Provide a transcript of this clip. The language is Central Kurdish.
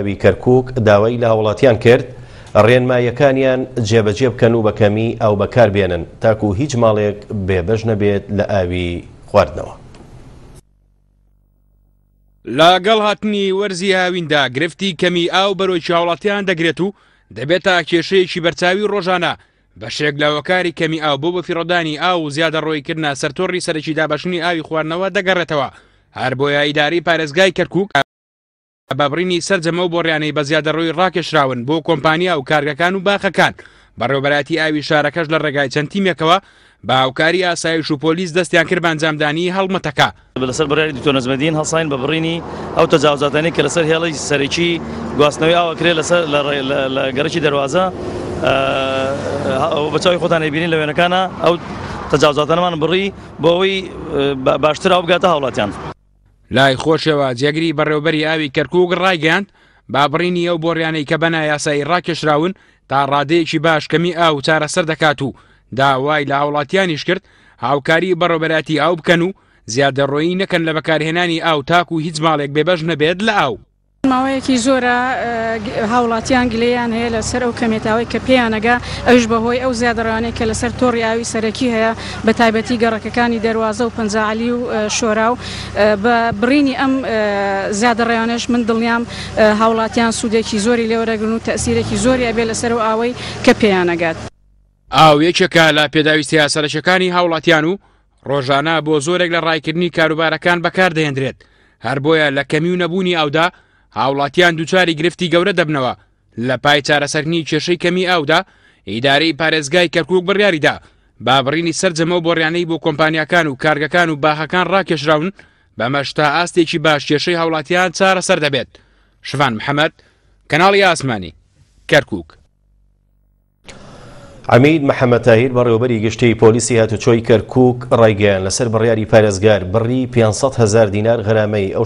ئەوی کەرکک داوای لە هاوڵاتیان کرد ڕێنمایەکانیان جێبەجێ بکەن و بەکەمی ئەو بەکاربێنن تاکو هیچ ماڵێک بێبەژ نەبێت لە ئاوی خواردنەوە. لاگەڵ هاتنی وەرزی هاویندا گرفتی کەمی ئاو بەرۆی چاوڵاتیان دەگرێت و دەبێت تا کێشەیەکی بەرچاوی ڕۆژانە بە شێکلاوەکاری کەمی ئاو بۆ بە فیڕۆدانی ئاو و زیادە ڕۆیکردنا سەرۆڕی سەرەکی دابشنی ئاوی خواردنەوە دەگەڕێتەوە هەر بۆیە ئیداری پارێزگای کەرکک بابڕینی سرجەمە بۆ ڕیانەی بە زیادە ڕووی ڕاکێشراون بۆ کۆمپانیا و کارگەکان و باخەکان بەڕێوبەتی ئاوی شارەکەش لە ڕێگای چەند تیمێکەوە باوکاری ئاسایش و پۆلیس دەستیان کرد بانجامدانی هەڵمەتەکە لەسەر بڕیاری دکتۆ نەزمەدین هەساین بە بڕینی ئەو تەجاوزاتانی کە لەسەر هێڵی سەرێکی گواستنەوەی ئاوەکرێت لەسەر لە گەڕکی دەواازە بەچاوی خۆتانەی بینین لە وێنەکانە ئەو تەجاوزاتانەمان بڕی بۆ ئەوی باشتر ئەو بگاتە هاوڵاتیان لای خۆشەوە جێگری بەڕێوبەری ئاوی کەرکک ڕایگەاند با بڕینی ئەو بۆڕیانەی کە بەنا یاسایی ڕاکێشراون تا ڕادەیەکی باش کەمی ئاو چارەسەر دەکات و داوای لە هاوڵاتیانیش کرد هاوکاری بەڕۆبەراتی ئاو بکەن و زیادەڕۆیی نەکەن لە بەکارهێنانی ئاو تاک و هیچ ماڵێک بێبەش نەبێت لە ئاو. ماوەیەکی زۆرە هاوڵاتیان گلەیان هەیە لەسەر ئەو کەمێتاوەی کە پێیانەگا ئەوش بەهۆی ئەو زیادڕانەیە کە لەسەر تۆڕیاوی سەرەکی هەیە بە تایبەتی گەڕەکەەکانی دەواازە و پنجعالی و شۆرا و بە برینی ئەم زیادڕێانش من دڵنیام هاوڵاتیان سوودێکی زۆری لێوەرەگرن و تەسیرێکی زۆری ئەبێ لەسەر و ئاوەی کە پێیانەگات. ئاو یەکێکە لە پێداویستی یاسەرەشەکانی هاوڵاتیان و ڕۆژانە بۆ زۆرێک لە ڕایکردنی کاروبارەکان بەکاردەهێنرێت هەر بۆیە لە کەمیون نەبوونی ئەودا هاوڵاتیان دوچاری گرفتی گەورە دەبنەوە لە پای چارەسەرنی کێشەی کەمی ئاودا ئیدارەی پارێزگای کەرکک بڕیاریدا بابڕینی سەرجەمە و بۆڕیانەی بۆ کۆمپانیەکان و کارگەکان و باهەکان ڕاکێشراون بەمەشتا ئاستێکی باش کێشەی هاوڵاتیان چارەسەر دەبێت شوان محەممەد کەناڵی ئاسمانی کەرکک. ئەمید محەممەتاهیر بەڕێوبەری گشتی پۆلیسی هاتوچۆی کەرکک ڕێگەیان لەسەر بڕیاری پارێزگار بڕی 500 هزار دینار غرامەی ئەو